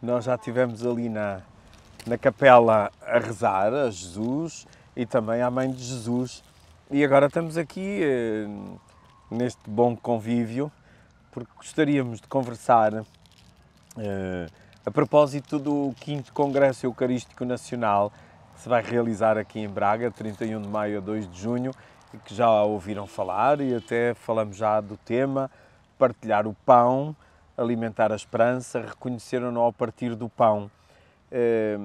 nós já estivemos ali na, na capela a rezar a Jesus e também à Mãe de Jesus. E agora estamos aqui eh, neste bom convívio porque gostaríamos de conversar eh, a propósito do 5 Congresso Eucarístico Nacional que se vai realizar aqui em Braga, 31 de maio a 2 de junho, e que já ouviram falar e até falamos já do tema partilhar o pão alimentar a esperança, reconheceram-no ao partir do pão. Eh,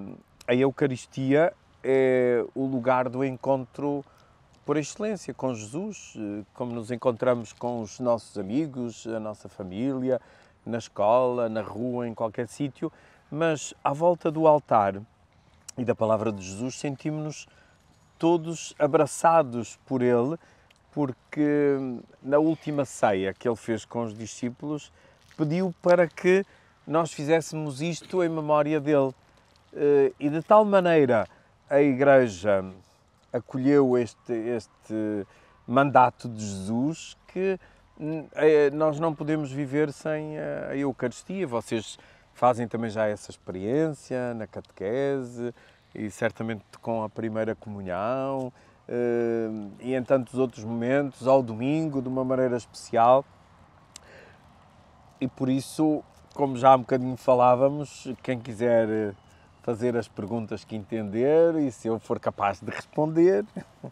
a Eucaristia é o lugar do encontro por excelência com Jesus, eh, como nos encontramos com os nossos amigos, a nossa família, na escola, na rua, em qualquer sítio, mas à volta do altar e da palavra de Jesus sentimos-nos todos abraçados por ele, porque hum, na última ceia que ele fez com os discípulos, pediu para que nós fizéssemos isto em memória dele. Eh, e de tal maneira a Igreja acolheu este, este mandato de Jesus que hum, eh, nós não podemos viver sem a Eucaristia. Vocês fazem também já essa experiência na catequese e certamente com a primeira comunhão eh, e em tantos outros momentos, ao domingo, de uma maneira especial e por isso, como já há um bocadinho falávamos, quem quiser eh, fazer as perguntas que entender e se eu for capaz de responder.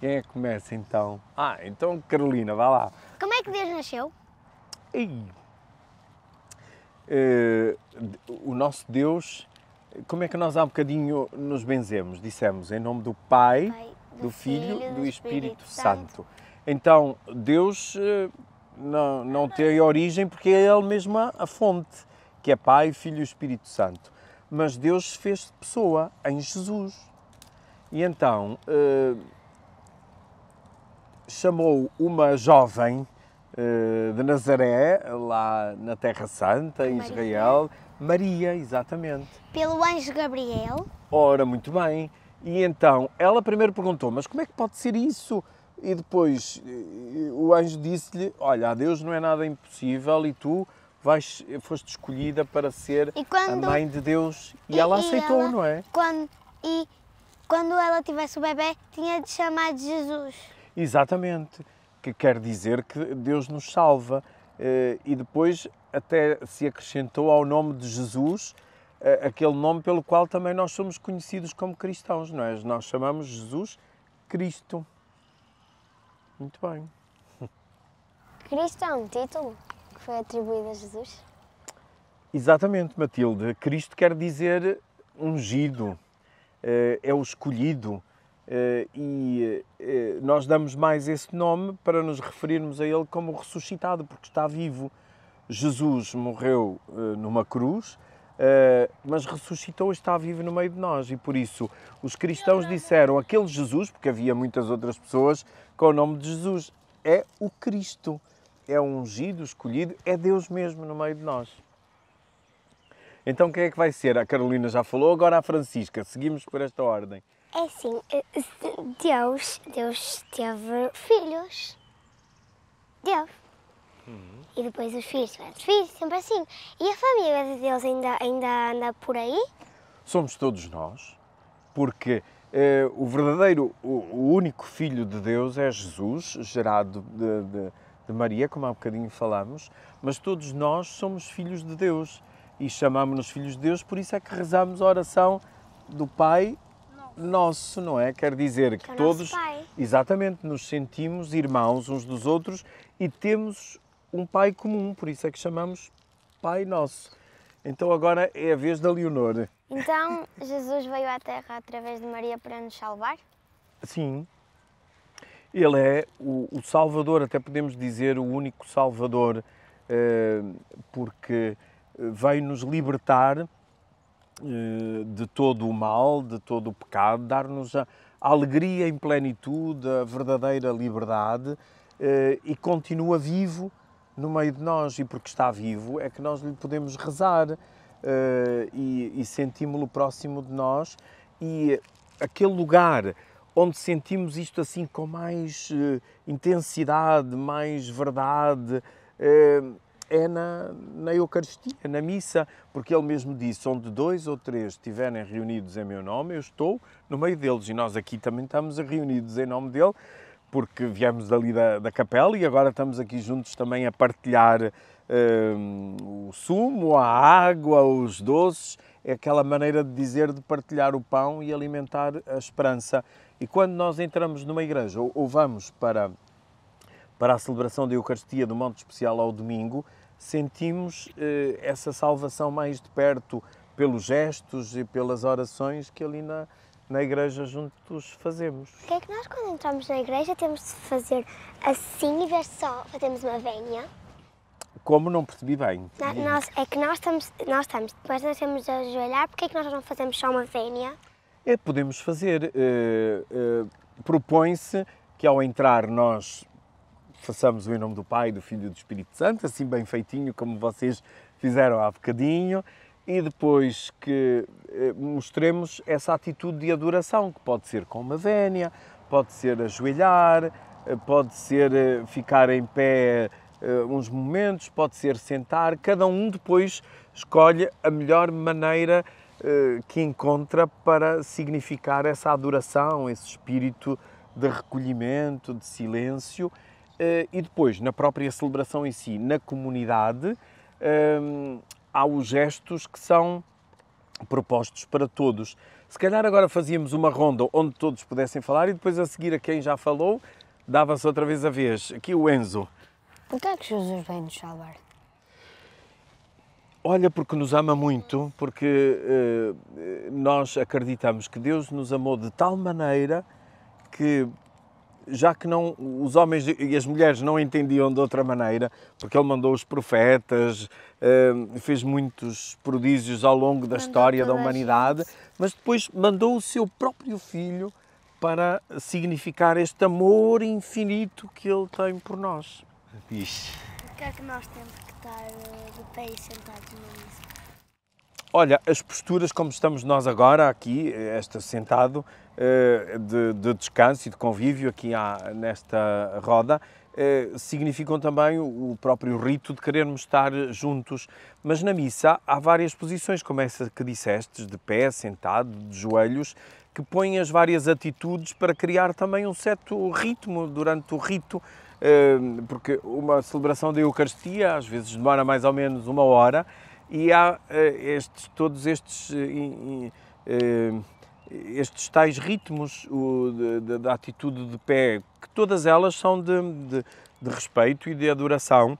Quem é que começa então? Ah, então Carolina, vá lá. Como é que Deus nasceu? E, uh, eh, o nosso Deus, como é que nós há um bocadinho nos benzemos? Dissemos em nome do Pai, Pai do, do, Filho, do Espírito, Espírito Santo. Santo. Então, Deus. Uh, não, não tem origem porque é ele mesmo a fonte, que é Pai, Filho e Espírito Santo. Mas Deus fez pessoa em Jesus. E então eh, chamou uma jovem eh, de Nazaré, lá na Terra Santa, em Israel, Maria, exatamente. Pelo anjo Gabriel. Ora, muito bem. E então ela primeiro perguntou: Mas como é que pode ser isso? E depois eh, eh, o anjo disse-lhe: Olha, a Deus não é nada impossível e tu vais, foste escolhida para ser quando, a mãe de Deus. E, e ela aceitou, e ela, não é? Quando, e quando ela tivesse o bebê, tinha de chamar de Jesus. Exatamente, que quer dizer que Deus nos salva. Eh, e depois até se acrescentou ao nome de Jesus aquele nome pelo qual também nós somos conhecidos como cristãos, não é? Nós chamamos Jesus Cristo. Muito bem. Cristo é um título que foi atribuído a Jesus? Exatamente, Matilde. Cristo quer dizer ungido, eh, é o escolhido. Eh, e eh, nós damos mais esse nome para nos referirmos a ele como ressuscitado, porque está vivo. Jesus morreu numa cruz, eh, mas ressuscitou e está vivo no meio de nós. E por isso, os cristãos disseram aquele Jesus, porque havia muitas outras pessoas, com o nome de Jesus, é o Cristo, é o ungido, escolhido, é Deus mesmo no meio de nós. Então quem é que vai ser? A Carolina já falou, agora a Francisca. Seguimos por esta ordem. É sim, eh, Deus, Deus teve filhos. Deus. Uhum. E depois os filhos, né? os filhos, sempre assim. E a família deles ainda, ainda anda por aí? Somos todos nós, porque eh, o verdadeiro, o, o, único filho de Deus é Jesus, gerado de, de, de Maria, como há um bocadinho falamos, mas todos nós somos filhos de Deus e chamamos-nos filhos de Deus, por isso é que rezamos a oração do Pai nosso, não é? Quer dizer que, que é todos, exatamente, nos sentimos irmãos uns dos outros e temos um pai comum, por isso é que chamamos Pai Nosso. Então agora é a vez da Leonor. Então Jesus veio à Terra através de Maria para nos salvar? Sim. Ele é o, o Salvador, até podemos dizer o único Salvador, eh, porque veio nos libertar eh, de todo o mal, de todo o pecado, dar-nos a, alegria em plenitude, a verdadeira liberdade eh, e continua vivo no meio de nós e porque está vivo é que nós lhe podemos rezar uh, e, e sentimos-lo próximo de nós e aquele lugar onde sentimos isto assim com mais uh, intensidade, mais verdade, uh, é na, na Eucaristia, na missa, porque ele mesmo disse: onde dois ou três estiverem reunidos em meu nome, eu estou no meio deles. E nós aqui também estamos reunidos em nome dele porque viemos dali da, da capela e agora estamos aqui juntos também a partilhar hum, o sumo, a água, os doces. É aquela maneira de dizer de partilhar o pão e alimentar a esperança. E quando nós entramos numa igreja ou, ou vamos para, para a celebração da Eucaristia do Monte Especial ao domingo, sentimos eh, essa salvação mais de perto pelos gestos e pelas orações que ali na, na igreja juntos fazemos. O que é que nós, quando entramos na igreja, temos de fazer assim e ver só, fazemos uma venha? Como não percebi bem. Na, nós, é que nós estamos, nós estamos, depois nós temos de ajoelhar, porque é que nós não fazemos só uma vénia? É, podemos fazer. Uh, uh, Propõe-se que ao entrar nós façamos o em nome do Pai, do Filho e do Espírito Santo, assim bem feitinho, como vocês fizeram há bocadinho e depois que eh, mostremos essa atitude de adoração, que pode ser com uma vénia, pode ser ajoelhar, eh, pode ser eh, ficar em pé uns momentos, pode ser sentar, cada um depois escolhe a melhor maneira que encontra para significar essa adoração, esse espírito de recolhimento, de silêncio e depois na própria celebração em si, na comunidade, ehm, há os gestos que são propostos para todos. Se calhar agora fazíamos uma ronda onde todos pudessem falar e depois a seguir a quem já falou dava-se outra vez a vez. Aqui o Enzo. Por que é que Jesus vem nos salvar? Olha, porque nos ama muito, porque eh, eh, nós acreditamos que Deus nos amou de tal maneira que já que não, os homens e as mulheres não entendiam de outra maneira, porque ele mandou os profetas, eh, fez muitos prodígios ao longo da mandou história da humanidade, mas depois mandou o seu próprio filho para significar este amor infinito que ele tem por nós. Ixi. Porquê é que nós temos que estar eh, de pé e sentados na mesa? Olha, as posturas como estamos nós agora aqui, eh, esta sentado, eh, de, de, descanso e de convívio aqui há, nesta roda, eh, significam também o próprio rito de querermos estar juntos. Mas na missa há várias posições, como essa que disseste, de pé, sentado, de joelhos, que põem as várias atitudes para criar também um certo ritmo durante o rito, eh, porque uma celebração da Eucaristia às vezes demora mais ou menos uma hora e há estes, todos estes estes tais ritmos o, de, de, da atitude de pé, que todas elas são de, de, de respeito e de adoração,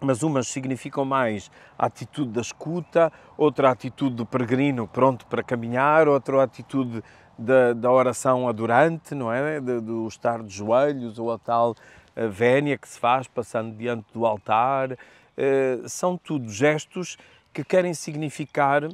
mas umas significam mais a atitude da escuta, outra a atitude do peregrino pronto para caminhar, outra a atitude da, da oração adorante, não é? Do estar de joelhos ou a tal eh, vénia que se faz passando diante do altar. Eh, são tudo gestos que querem significar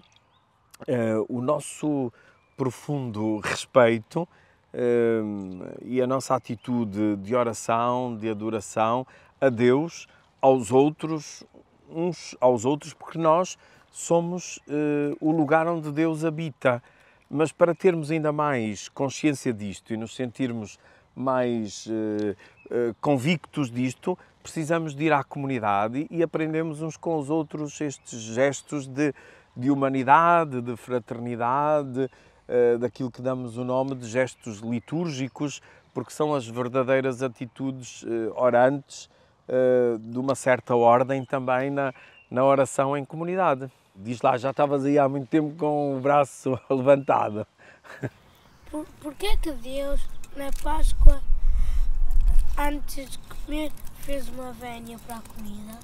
eh, o nosso profundo respeito ehm, e a nossa atitude de oração, de adoração a Deus, aos outros, uns aos outros, porque nós somos eh, o lugar onde Deus habita. Mas para termos ainda mais consciência disto e nos sentirmos mais eh, eh, convictos disto, precisamos de ir à comunidade e aprendemos uns com os outros estes gestos de, de humanidade, de fraternidade, eh, daquilo que damos o nome de gestos litúrgicos, porque são as verdadeiras atitudes eh, orantes eh, de uma certa ordem também na, na oração em comunidade. Diz lá, já estavas aí há muito tempo com o braço levantado. Por, porquê que Deus, na Páscoa, antes de comer, fez uma vénia para a comida?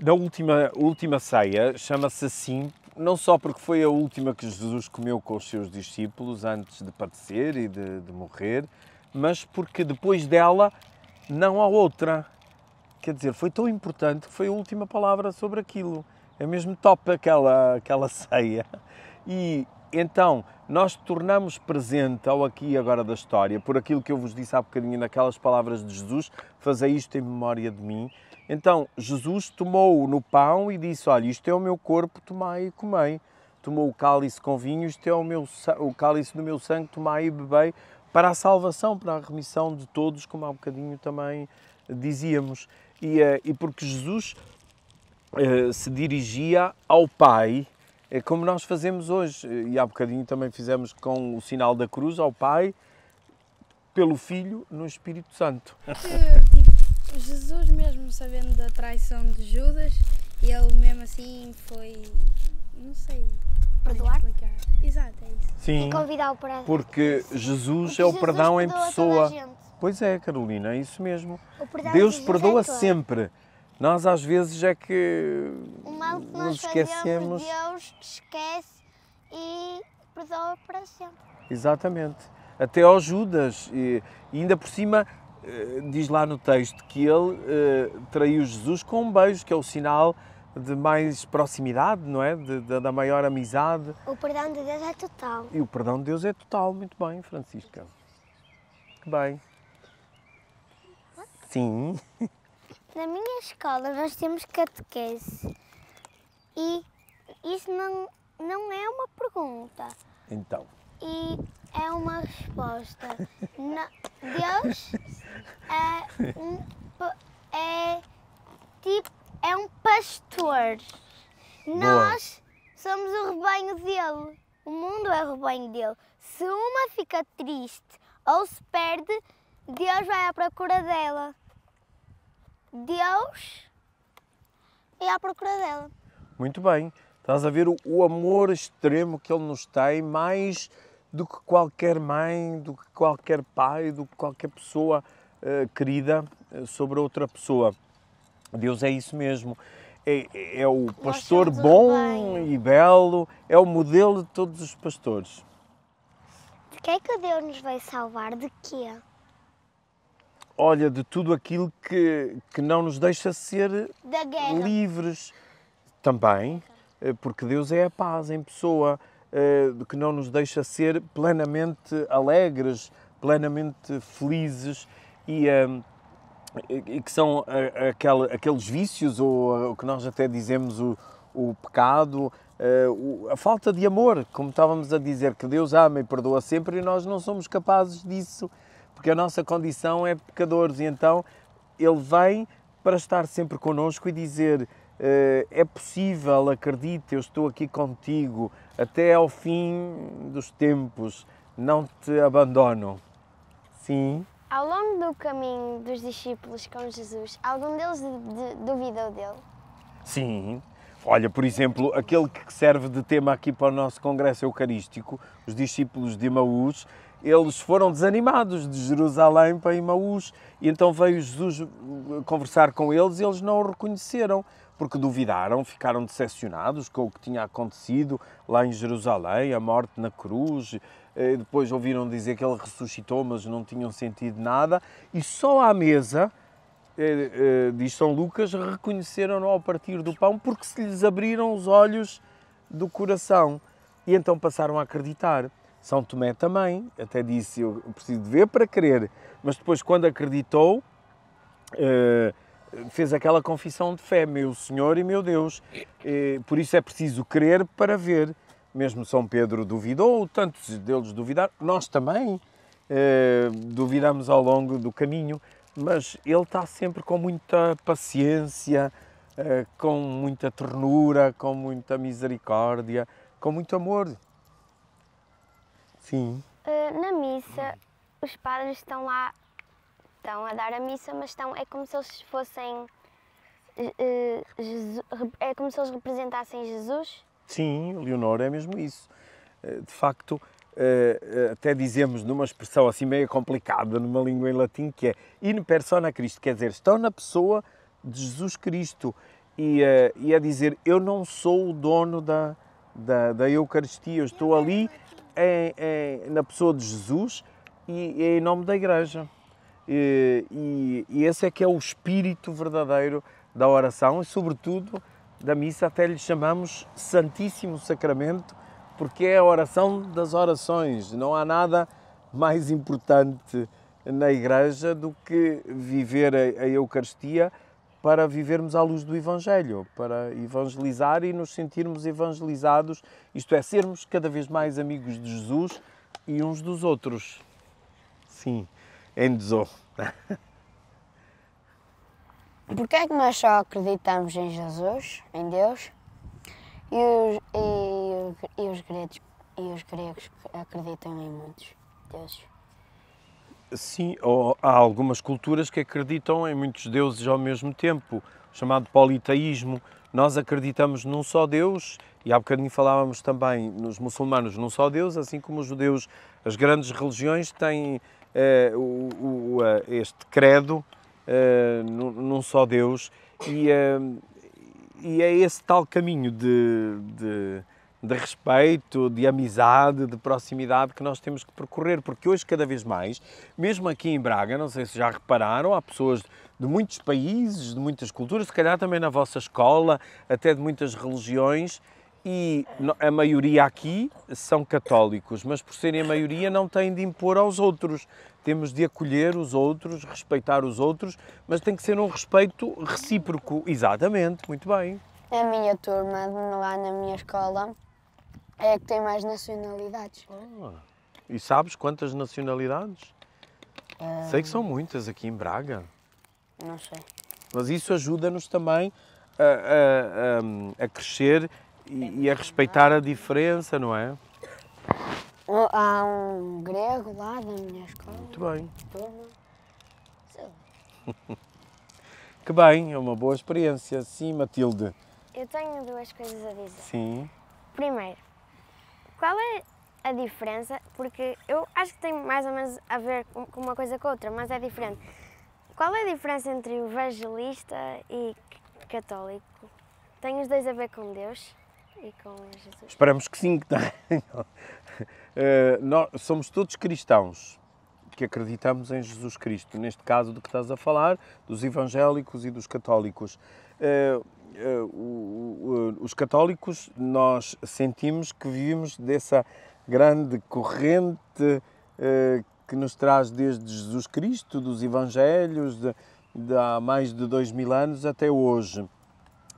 Na última, última ceia, chama-se assim não só porque foi a última que Jesus comeu com os seus discípulos antes de padecer e de, de morrer, mas porque depois dela não há outra. Quer dizer, foi tão importante que foi a última palavra sobre aquilo. É mesmo top aquela, aquela ceia. E então nós tornamos presente ao aqui e agora da história, por aquilo que eu vos disse há bocadinho naquelas palavras de Jesus: fazer isto em memória de mim. Então Jesus tomou no pão e disse: Olha, isto é o meu corpo, tomai e comei. Tomou o cálice com vinho, isto é o, meu, o cálice do meu sangue, tomai e bebei, para a salvação, para a remissão de todos, como há um bocadinho também dizíamos. E, eh, e porque Jesus eh, se dirigia ao Pai, é como nós fazemos hoje, e há bocadinho também fizemos com o sinal da cruz ao Pai, pelo Filho, no Espírito Santo. Jesus, mesmo sabendo da traição de Judas, ele mesmo assim foi. Não sei. Perdoar? Exato, é isso. Sim. E convidá-lo para. Porque Jesus Porque é o Jesus perdão em pessoa. Pois é, Carolina, é isso mesmo. É Deus de perdoa é sempre. Nós às vezes é que. O mal que nós nos esquecemos. Deus esquece e perdoa para sempre. Exatamente. Até ao Judas. E ainda por cima eh, diz lá no texto que ele eh, traiu Jesus com um beijo, que é o sinal de mais proximidade, não é? De, de, da maior amizade. O perdão de Deus é total. E o perdão de Deus é total, muito bem, Francisca. Bem. Sim. Na minha escola nós temos catequese e isso não, não é uma pergunta. Então. E é uma resposta. Deus é um, é, tipo, é um pastor. Boa. Nós somos o rebanho dele. O mundo é o rebanho dele. Se uma fica triste ou se perde, Deus vai à procura dela. Deus é à procura dela. Muito bem. Estás a ver o, o amor extremo que ele nos tem, mais do que qualquer mãe, do que qualquer pai, do que qualquer pessoa eh, querida eh, sobre outra pessoa. Deus é isso mesmo. É, é, é o pastor bom bem. e belo, é o modelo de todos os pastores. De que é que Deus nos vai salvar? De quê? Olha, de tudo aquilo que, que não nos deixa ser livres. Também, eh, porque Deus é a paz em pessoa, que não nos deixa ser plenamente alegres, plenamente felizes e, um, e que são aqueles vícios, ou o que nós até dizemos o, o pecado, eh, a falta de amor, como estávamos a dizer, que Deus ama e perdoa sempre, e nós não somos capazes disso, porque a nossa condição é pecadores, e então Ele vem para estar sempre connosco e dizer: eh, É possível, acredita, eu estou aqui contigo até ao fim dos tempos, não te abandono. Sim, ao longo do caminho dos discípulos com Jesus, algum deles duvidou dele? Sim. Olha, por exemplo, aquele que serve de tema aqui para o nosso congresso eucarístico, os discípulos de Emaús, eles foram desanimados de Jerusalém para Emaús, e então veio Jesus hum, conversar com eles e eles não o reconheceram porque duvidaram, ficaram decepcionados com o que tinha acontecido lá em Jerusalém, a morte na cruz. Eh, depois ouviram dizer que ele ressuscitou, mas não tinham sentido nada. E só à mesa, eh, eh, diz São Lucas, reconheceram-no ao partir do pão, porque se lhes abriram os olhos do coração. E então passaram a acreditar. São Tomé também, até disse: Eu preciso de ver para crer. Mas depois, quando acreditou, fez aquela confissão de fé, meu Senhor e meu Deus. E, por isso é preciso crer para ver. Mesmo São Pedro duvidou, tantos deles duvidaram, nós também eh, duvidamos ao longo do caminho, mas ele está sempre com muita paciência, eh, com muita ternura, com muita misericórdia, com muito amor. Sim. Eh, na missa, os padres estão lá estão a dar a missa, mas estão, é como se eles fossem. Eh, eh, é como se eles representassem Jesus? Sim, Leonor, é mesmo isso. Eh, de facto, até dizemos numa expressão assim meio complicada numa língua em latim que é in persona Cristo, quer dizer, estão na pessoa de Jesus Cristo. E, é, a dizer, eu não sou o dono da, da, da Eucaristia, eu estou ali em, em, na pessoa de Jesus e é em nome da Igreja. E, e, e esse é que é o espírito verdadeiro da oração e, sobretudo, da missa, até lhe chamamos Santíssimo Sacramento, porque é a oração das orações. Não há nada mais importante na Igreja do que viver a, Eucaristia para vivermos à luz do Evangelho, para evangelizar e nos sentirmos evangelizados, isto é, sermos cada vez mais amigos de Jesus e uns dos outros. Sim. Enzo. Porquê é que nós só acreditamos em Jesus, em Deus, e os, e, e os, gregos, e os gregos acreditam em muitos deuses? Sim, há algumas culturas que acreditam em muitos deuses ao mesmo tempo, chamado politeísmo. Nós acreditamos num só Deus, e há bocadinho falávamos também nos muçulmanos num só Deus, assim como os judeus. As grandes religiões têm uh, o, o, uh, este credo eh, num, num, só Deus e, e, é esse tal caminho de, de, de, respeito, de amizade, de proximidade que nós temos que percorrer, porque hoje cada vez mais, mesmo aqui em Braga, não sei se já repararam, há pessoas de muitos países, de muitas culturas, se calhar também na vossa escola, até de muitas religiões, e a maioria aqui são católicos, mas por serem a maioria não têm de impor aos outros. Temos de acolher os outros, respeitar os outros, mas tem que ser um respeito recíproco. Exatamente, muito bem. A minha turma lá na minha escola é a que tem mais nacionalidades. Ah, e sabes quantas nacionalidades? Ah. Sei que são muitas aqui em Braga. Não sei. Mas isso ajuda-nos também a, a, a, a crescer e, a respeitar a diferença, não é? Há um grego lá na minha escola. Muito bem. que bem, é uma boa experiência. Sim, Matilde. Eu tenho duas coisas a dizer. Sim. Primeiro, qual é a diferença? Porque eu acho que tem mais ou menos a ver com uma coisa com a outra, mas é diferente. Qual é a diferença entre evangelista e católico? Tem os dois a ver com Deus? E com Jesus. Esperamos que sim, que tenham. Uh, eh, nós somos todos cristãos que acreditamos em Jesus Cristo, neste caso do que estás a falar, dos evangélicos e dos católicos. Uh, uh, os católicos, nós sentimos que vivemos dessa grande corrente que nos traz desde Jesus Cristo, dos evangelhos, de, de há mais de dois mil anos até hoje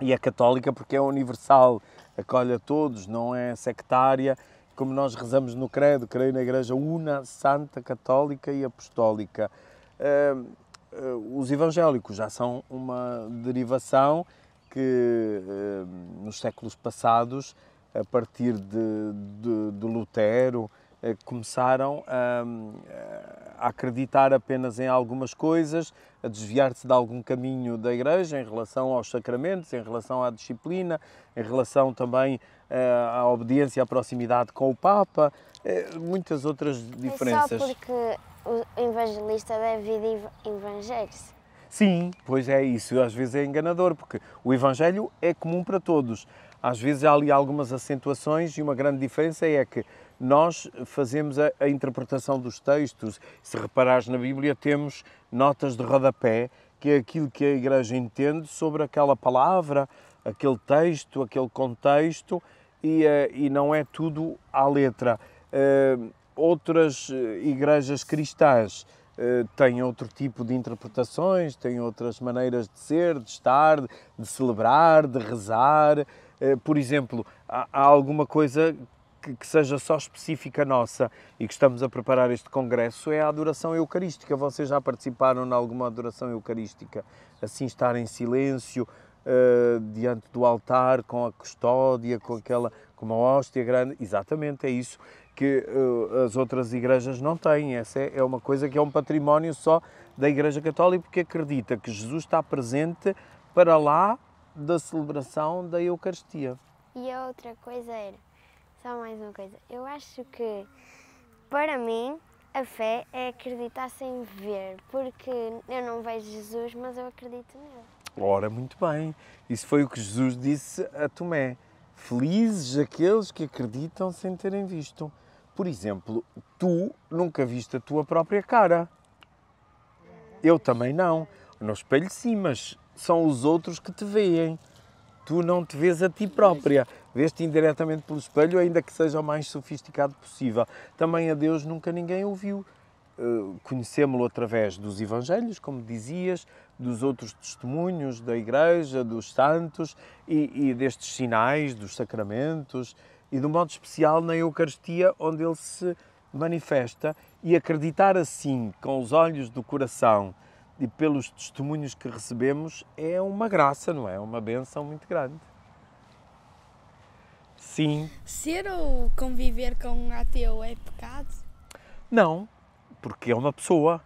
e é católica porque é universal, acolhe a todos, não é sectária. Como nós rezamos no Credo, creio na Igreja Una, Santa, Católica e Apostólica. Eh, os evangélicos já são uma derivação que eh, nos séculos passados, a partir de, de, de Lutero, eh, começaram a, eh, a acreditar apenas em algumas coisas, a desviar-se de algum caminho da Igreja em relação aos sacramentos, em relação à disciplina, em relação também eh, à obediência à proximidade com o Papa, muitas outras diferenças. É só porque o evangelista deve ir evangelho-se. Sim, pois é isso. Às vezes é enganador, porque o Evangelho é comum para todos. Às vezes há ali algumas acentuações e uma grande diferença é que nós fazemos a, a interpretação dos textos. Se reparares na Bíblia, temos notas de rodapé, que é aquilo que a Igreja entende sobre aquela palavra, aquele texto, aquele contexto, e, eh, e não é tudo à letra. Eh, outras eh, igrejas cristãs têm outro tipo de interpretações, têm outras maneiras de ser, de estar, de celebrar, de rezar. por exemplo, há alguma coisa que, que, seja só específica nossa e que estamos a preparar este congresso é a adoração eucarística. Vocês já participaram em alguma adoração eucarística? Assim, estar em silêncio, uh, diante do altar, com a custódia, com aquela, com uma hóstia grande. Exatamente, é isso que uh, as outras igrejas não têm. Essa é, é uma coisa que é um património só da Igreja Católica, porque acredita que Jesus está presente para lá da celebração da Eucaristia. E a outra coisa era só mais uma coisa. Eu acho que, para mim, a fé é acreditar sem ver, porque eu não vejo Jesus, mas eu acredito nele. Ora, muito bem. Isso foi o que Jesus disse a Tomé. Felizes aqueles que acreditam sem terem visto. Por exemplo, tu nunca viste a tua própria cara. Eu também não. No espelho sim, mas são os outros que te veem tu não te vês a ti própria, vês-te indiretamente pelo espelho, ainda que seja o mais sofisticado possível. Também a Deus nunca ninguém ouviu. Eh, conhecemos-lo através dos Evangelhos, como dizias, dos outros testemunhos da Igreja, dos santos e, e destes sinais, dos sacramentos e, de um modo especial, na Eucaristia, onde ele se manifesta. E acreditar assim, com os olhos do coração, e pelos testemunhos que recebemos, é uma graça, não é? é uma benção muito grande. Sim. Ser ou conviver com um ateu é pecado? Não, porque é uma pessoa.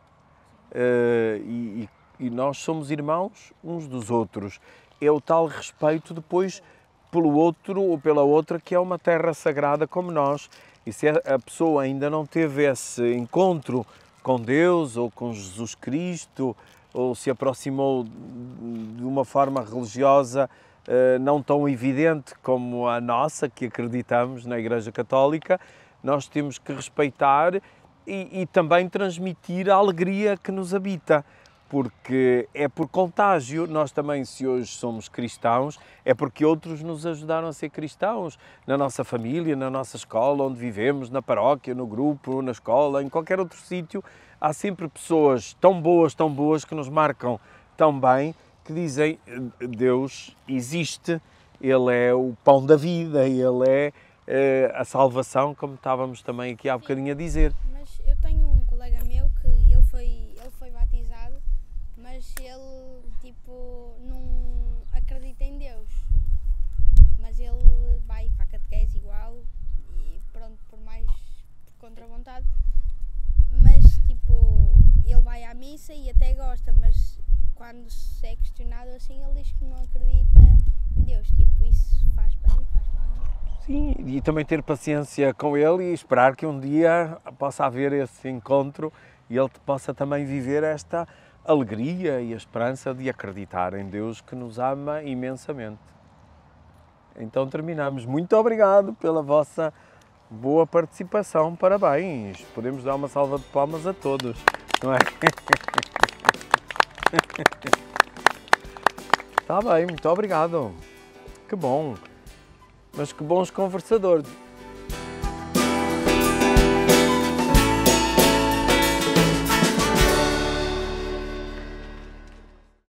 Uh, e, e, nós somos irmãos uns dos outros. É o tal respeito depois pelo outro ou pela outra que é uma terra sagrada como nós. E se a pessoa ainda não teve esse encontro com Deus ou com Jesus Cristo ou se aproximou de uma forma religiosa eh, não tão evidente como a nossa, que acreditamos na Igreja Católica, nós temos que respeitar e, e também transmitir a alegria que nos habita porque é por contágio. Nós também, se hoje somos cristãos, é porque outros nos ajudaram a ser cristãos, na nossa família, na nossa escola, onde vivemos, na paróquia, no grupo, na escola, em qualquer outro sítio. Há sempre pessoas tão boas, tão boas, que nos marcam tão bem, que dizem Deus existe, Ele é o pão da vida, Ele é eh, a salvação, como estávamos também aqui há bocadinho a dizer. vai à missa e até gosta, mas quando se é questionado assim, ele diz que não acredita em Deus. Tipo, isso faz bem, faz mal. Sim, e também ter paciência com ele e esperar que um dia possa haver esse encontro e ele possa também viver esta alegria e a esperança de acreditar em Deus que nos ama imensamente. Então terminamos. Muito obrigado pela vossa boa participação. Parabéns. Podemos dar uma salva de palmas a todos. Não é? Está bem, muito obrigado. Que bom. Mas que bons conversadores.